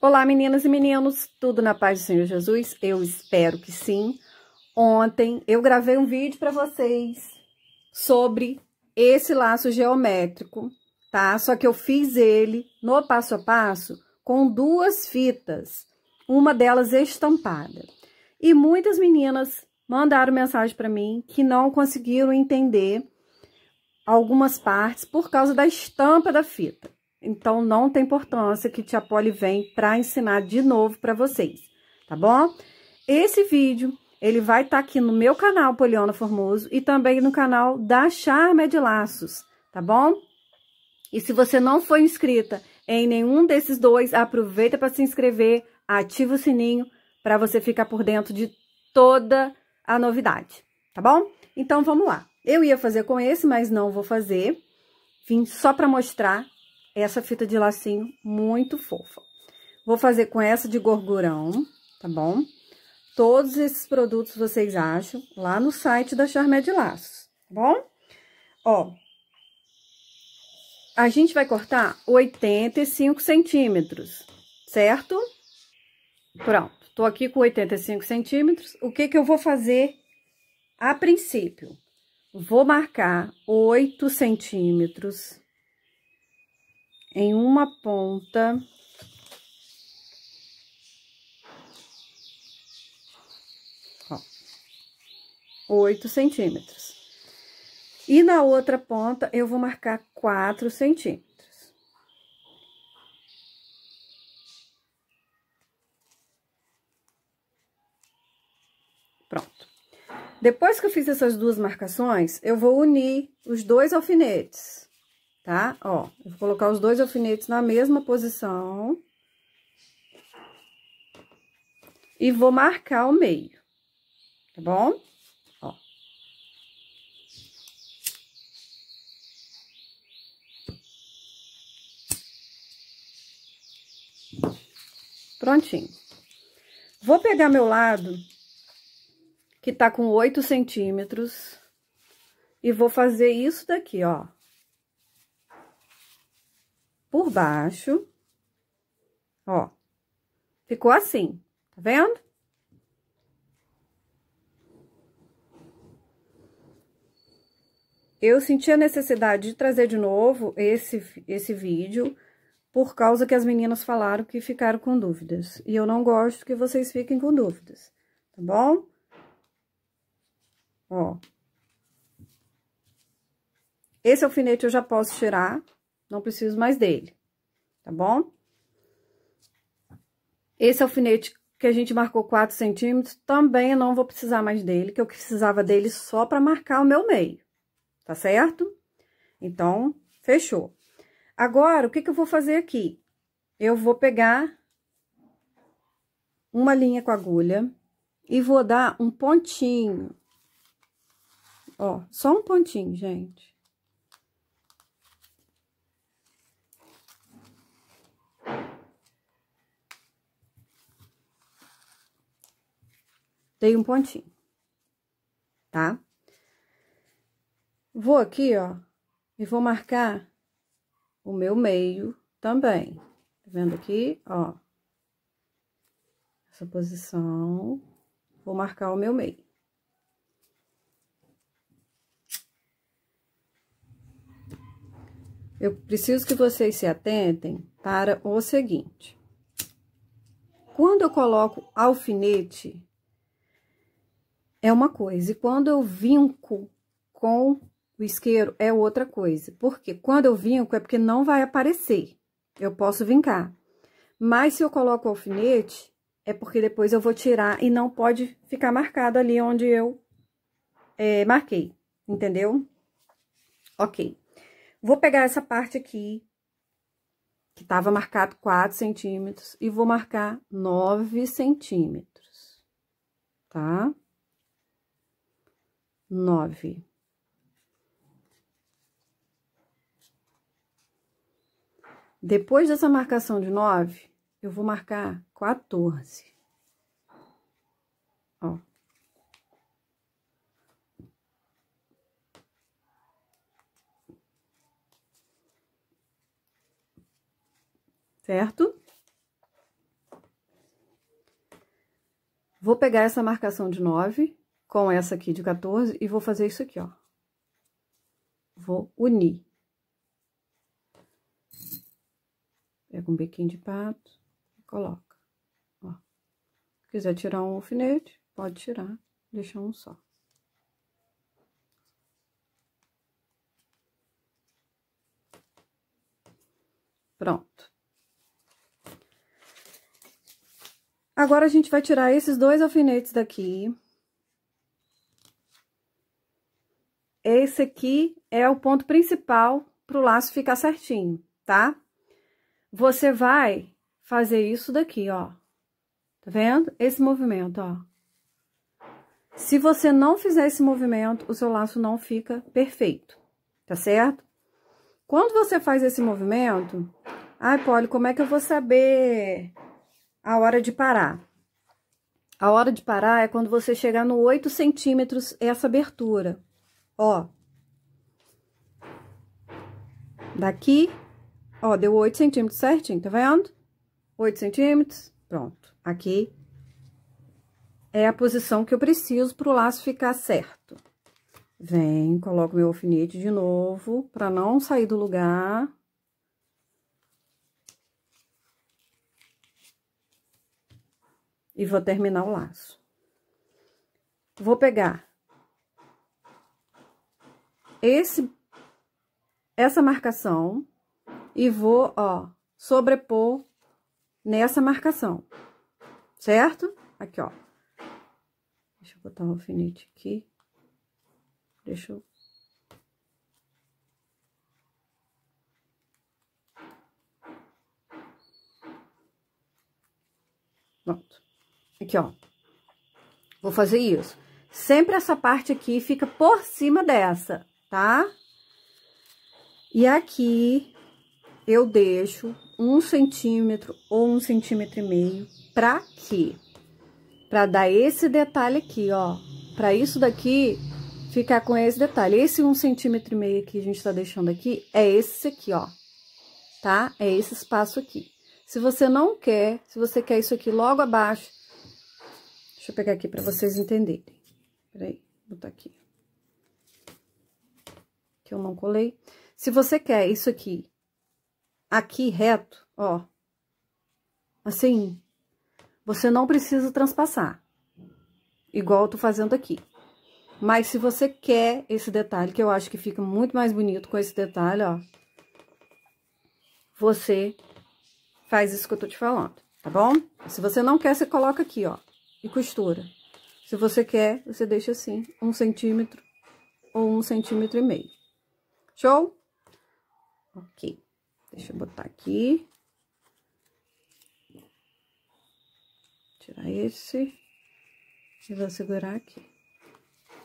Olá, meninas e meninos, tudo na paz do Senhor Jesus? Eu espero que sim. Ontem eu gravei um vídeo para vocês sobre esse laço geométrico, tá? Só que eu fiz ele no passo a passo com duas fitas, uma delas estampada. E muitas meninas mandaram mensagem para mim que não conseguiram entender algumas partes por causa da estampa da fita. Então, não tem importância que Tia Polly vem para ensinar de novo para vocês, tá bom? Esse vídeo, ele vai estar tá aqui no meu canal Poliana Formoso e também no canal da Charme de Laços, tá bom? E se você não foi inscrita em nenhum desses dois, aproveita para se inscrever, ativa o sininho para você ficar por dentro de toda a novidade, tá bom? Então, vamos lá. Eu ia fazer com esse, mas não vou fazer. Vim só para mostrar essa fita de lacinho muito fofa. Vou fazer com essa de gorgurão, tá bom? Todos esses produtos vocês acham lá no site da Charmé de Laços, tá bom? Ó, a gente vai cortar 85 centímetros, certo? Pronto, tô aqui com 85 centímetros. O que que eu vou fazer a princípio? Vou marcar 8 centímetros em uma ponta. Ó, 8 centímetros. E na outra ponta, eu vou marcar 4 centímetros. Pronto. Depois que eu fiz essas duas marcações, eu vou unir os dois alfinetes tá? Ó, eu vou colocar os dois alfinetes na mesma posição. E vou marcar o meio, tá bom? Ó. Prontinho. Vou pegar meu lado, que tá com oito centímetros, e vou fazer isso daqui, ó baixo. Ó, ficou assim, tá vendo? Eu senti a necessidade de trazer de novo esse, esse vídeo, por causa que as meninas falaram que ficaram com dúvidas. E eu não gosto que vocês fiquem com dúvidas, tá bom? Ó. Esse alfinete eu já posso tirar, não preciso mais dele tá bom? Esse alfinete que a gente marcou 4 centímetros, também eu não vou precisar mais dele, que eu precisava dele só para marcar o meu meio, tá certo? Então, fechou. Agora, o que que eu vou fazer aqui? Eu vou pegar uma linha com agulha e vou dar um pontinho. Ó, só um pontinho, gente. Dei um pontinho, tá? Vou aqui, ó, e vou marcar o meu meio também. Tá vendo aqui, ó? Essa posição, vou marcar o meu meio. Eu preciso que vocês se atentem para o seguinte. Quando eu coloco alfinete é uma coisa, e quando eu vinco com o isqueiro é outra coisa. Porque quando eu vinco é porque não vai aparecer, eu posso vincar. Mas se eu coloco o alfinete, é porque depois eu vou tirar e não pode ficar marcado ali onde eu é, marquei, entendeu? Ok. Vou pegar essa parte aqui, que tava marcado 4 centímetros, e vou marcar 9 centímetros, tá? Tá? nove. Depois dessa marcação de nove, eu vou marcar quatorze. Ó. Certo? Vou pegar essa marcação de nove com essa aqui de 14 e vou fazer isso aqui, ó. Vou unir. Pega um biquinho de pato e coloca, ó. Se quiser tirar um alfinete, pode tirar, deixar um só. Pronto. Agora, a gente vai tirar esses dois alfinetes daqui, Esse aqui é o ponto principal para o laço ficar certinho, tá? Você vai fazer isso daqui, ó. Tá vendo? Esse movimento, ó. Se você não fizer esse movimento, o seu laço não fica perfeito, tá certo? Quando você faz esse movimento... Ai, Poli, como é que eu vou saber a hora de parar? A hora de parar é quando você chegar no 8 centímetros essa abertura. Ó. Daqui, ó, deu 8 centímetros certinho, tá vendo? 8 centímetros, pronto. Aqui é a posição que eu preciso pro laço ficar certo. Vem, coloco meu alfinete de novo, pra não sair do lugar. E vou terminar o laço. Vou pegar esse, essa marcação e vou, ó, sobrepor nessa marcação, certo? Aqui, ó. Deixa eu botar o alfinete aqui. Deixa eu... Pronto. Aqui, ó. Vou fazer isso. Sempre essa parte aqui fica por cima dessa tá? E aqui eu deixo um centímetro ou um centímetro e meio pra quê? Pra dar esse detalhe aqui, ó. Pra isso daqui ficar com esse detalhe. Esse um centímetro e meio que a gente tá deixando aqui é esse aqui, ó. Tá? É esse espaço aqui. Se você não quer, se você quer isso aqui logo abaixo, deixa eu pegar aqui pra vocês entenderem. Peraí, vou botar aqui que eu não colei. Se você quer isso aqui, aqui reto, ó, assim, você não precisa transpassar, igual eu tô fazendo aqui. Mas se você quer esse detalhe, que eu acho que fica muito mais bonito com esse detalhe, ó, você faz isso que eu tô te falando, tá bom? Se você não quer, você coloca aqui, ó, e costura. Se você quer, você deixa assim, um centímetro ou um centímetro e meio. Show? Ok. Deixa eu botar aqui. Tirar esse. E vou segurar aqui.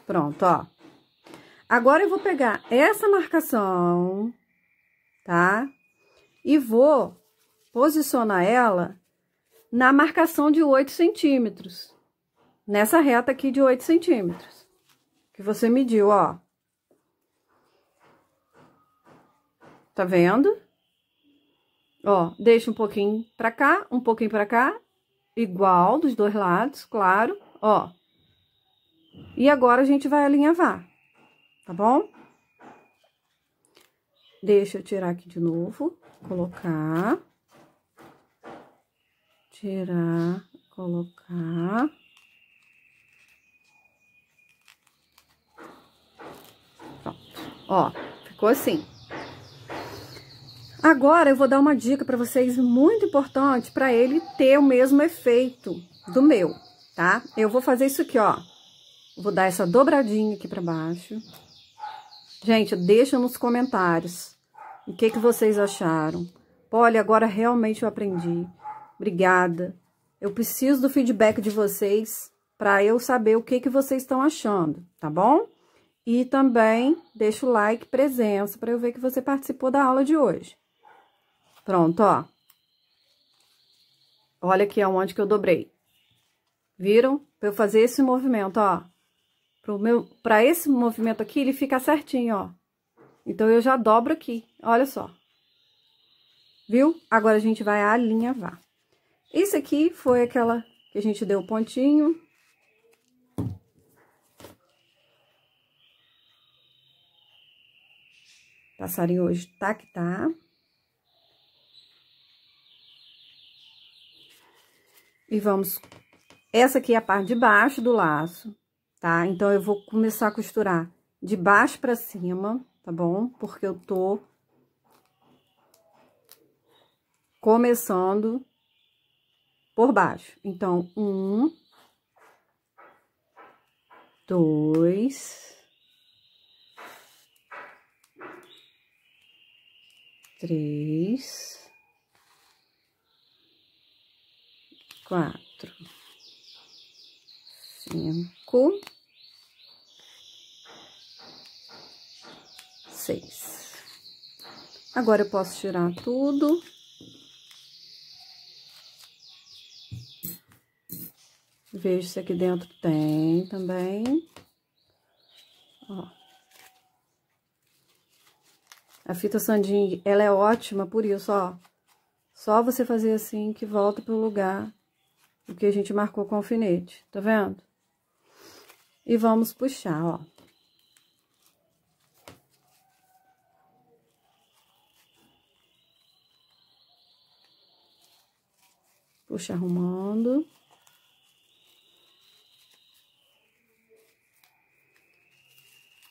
Pronto, ó. Agora eu vou pegar essa marcação, tá? E vou posicionar ela na marcação de 8 centímetros. Nessa reta aqui de 8 centímetros. Que você mediu, ó. Tá vendo? Ó, deixa um pouquinho pra cá, um pouquinho pra cá. Igual dos dois lados, claro. Ó. E agora a gente vai alinhavar, tá bom? Deixa eu tirar aqui de novo. Colocar. Tirar, colocar. Pronto. Ó, ficou assim. Agora eu vou dar uma dica para vocês muito importante para ele ter o mesmo efeito do meu, tá? Eu vou fazer isso aqui, ó. Vou dar essa dobradinha aqui para baixo. Gente, deixa nos comentários o que, que vocês acharam. Olha, agora realmente eu aprendi. Obrigada. Eu preciso do feedback de vocês para eu saber o que, que vocês estão achando, tá bom? E também deixa o like, presença, para eu ver que você participou da aula de hoje. Pronto, ó. Olha aqui aonde que eu dobrei. Viram? Pra eu fazer esse movimento, ó. Pro meu, pra esse movimento aqui, ele ficar certinho, ó. Então, eu já dobro aqui, olha só. Viu? Agora, a gente vai alinhavar. Isso aqui foi aquela que a gente deu o pontinho. Passarinho hoje tá que tá. E vamos... Essa aqui é a parte de baixo do laço, tá? Então, eu vou começar a costurar de baixo pra cima, tá bom? Porque eu tô... Começando por baixo. Então, um, dois, três, quatro, cinco, seis. Agora, eu posso tirar tudo. Vejo se aqui dentro tem também. Ó. A fita sandinha, ela é ótima por isso, ó. Só você fazer assim que volta pro lugar o que a gente marcou com alfinete, tá vendo? E vamos puxar, ó. Puxa arrumando.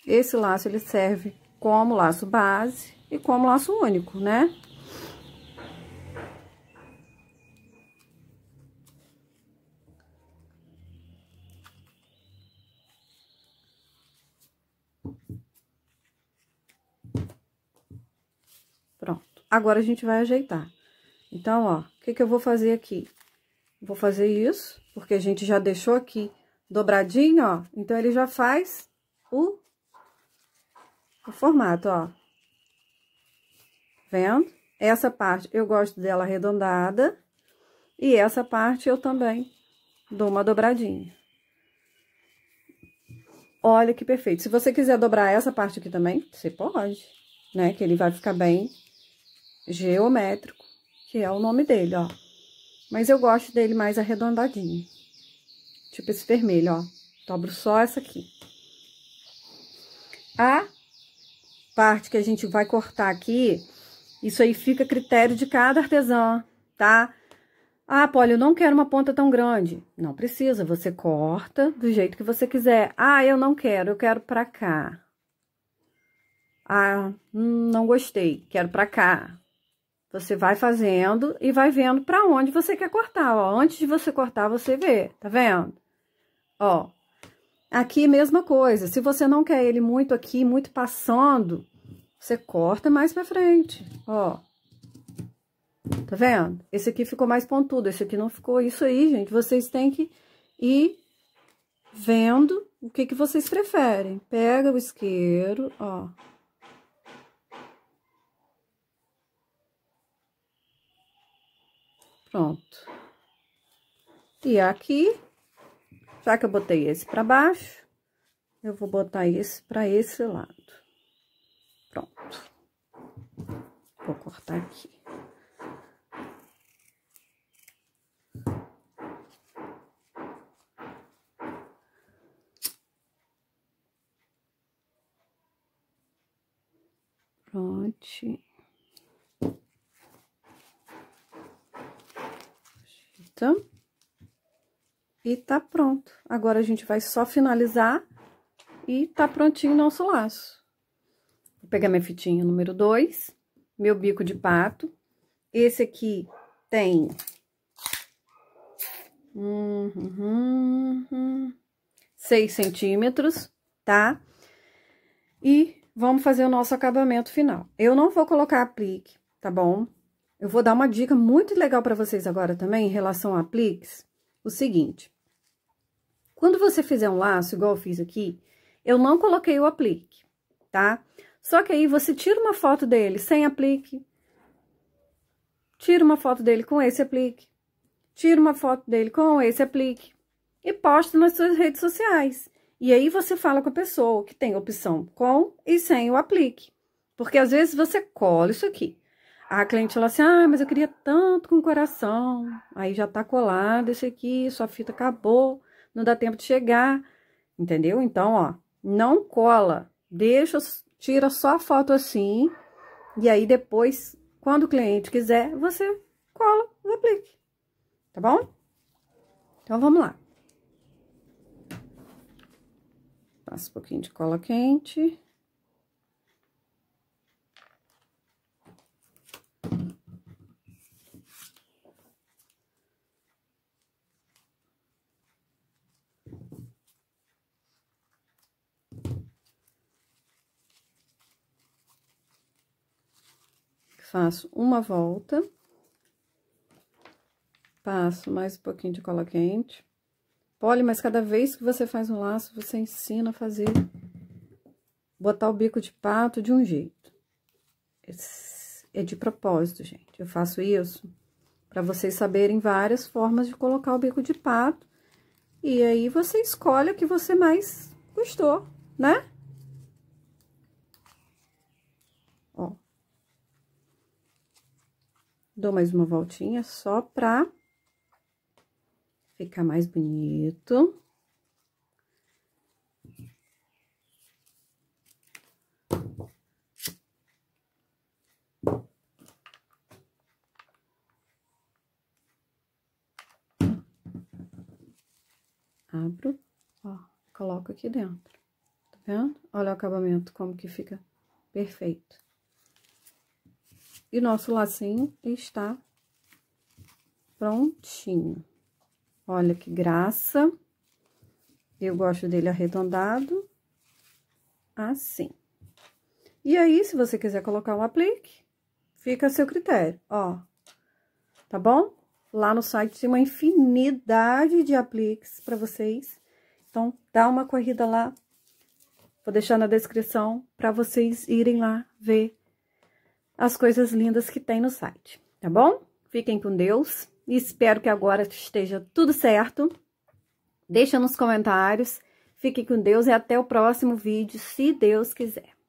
Esse laço, ele serve como laço base e como laço único, né? Agora, a gente vai ajeitar. Então, ó, o que que eu vou fazer aqui? Vou fazer isso, porque a gente já deixou aqui dobradinho, ó. Então, ele já faz o, o formato, ó. Vendo? Essa parte eu gosto dela arredondada. E essa parte eu também dou uma dobradinha. Olha que perfeito. Se você quiser dobrar essa parte aqui também, você pode, né? Que ele vai ficar bem geométrico, que é o nome dele, ó. Mas eu gosto dele mais arredondadinho. Tipo esse vermelho, ó. Dobro só essa aqui. A parte que a gente vai cortar aqui, isso aí fica a critério de cada artesã, tá? Ah, poli, eu não quero uma ponta tão grande. Não precisa, você corta do jeito que você quiser. Ah, eu não quero, eu quero pra cá. Ah, hum, não gostei, quero pra cá. Você vai fazendo e vai vendo para onde você quer cortar, ó. Antes de você cortar, você vê, tá vendo? Ó, aqui mesma coisa. Se você não quer ele muito aqui, muito passando, você corta mais pra frente, ó. Tá vendo? Esse aqui ficou mais pontudo, esse aqui não ficou. Isso aí, gente, vocês têm que ir vendo o que, que vocês preferem. Pega o isqueiro, ó, Pronto. E aqui, já que eu botei esse para baixo, eu vou botar esse para esse lado. Pronto. Vou cortar aqui. Pronto. E tá pronto. Agora a gente vai só finalizar e tá prontinho o nosso laço. Vou pegar minha fitinha número 2, meu bico de pato. Esse aqui tem... Hum, 6 centímetros, tá? E vamos fazer o nosso acabamento final. Eu não vou colocar aplique, tá bom? Eu vou dar uma dica muito legal para vocês agora também em relação a apliques. O seguinte, quando você fizer um laço, igual eu fiz aqui, eu não coloquei o aplique, tá? Só que aí você tira uma foto dele sem aplique, tira uma foto dele com esse aplique, tira uma foto dele com esse aplique e posta nas suas redes sociais. E aí você fala com a pessoa que tem opção com e sem o aplique. Porque às vezes você cola isso aqui, a cliente falou assim: Ah, mas eu queria tanto com o coração. Aí já tá colado esse aqui, sua fita acabou, não dá tempo de chegar. Entendeu? Então, ó, não cola, deixa, tira só a foto assim. E aí depois, quando o cliente quiser, você cola o aplique. Tá bom? Então vamos lá. Passa um pouquinho de cola quente. faço uma volta, passo mais um pouquinho de cola quente. Olha, mas cada vez que você faz um laço, você ensina a fazer, botar o bico de pato de um jeito. É de propósito, gente. Eu faço isso para vocês saberem várias formas de colocar o bico de pato. E aí, você escolhe o que você mais gostou, né? Dou mais uma voltinha só pra ficar mais bonito. Abro, ó, coloco aqui dentro, tá vendo? Olha o acabamento, como que fica perfeito. E nosso lacinho está prontinho. Olha que graça. Eu gosto dele arredondado, assim. E aí, se você quiser colocar um aplique, fica a seu critério, ó. Tá bom? Lá no site tem uma infinidade de apliques para vocês. Então, dá uma corrida lá. Vou deixar na descrição para vocês irem lá ver as coisas lindas que tem no site, tá bom? Fiquem com Deus e espero que agora esteja tudo certo. Deixa nos comentários. Fiquem com Deus e até o próximo vídeo, se Deus quiser.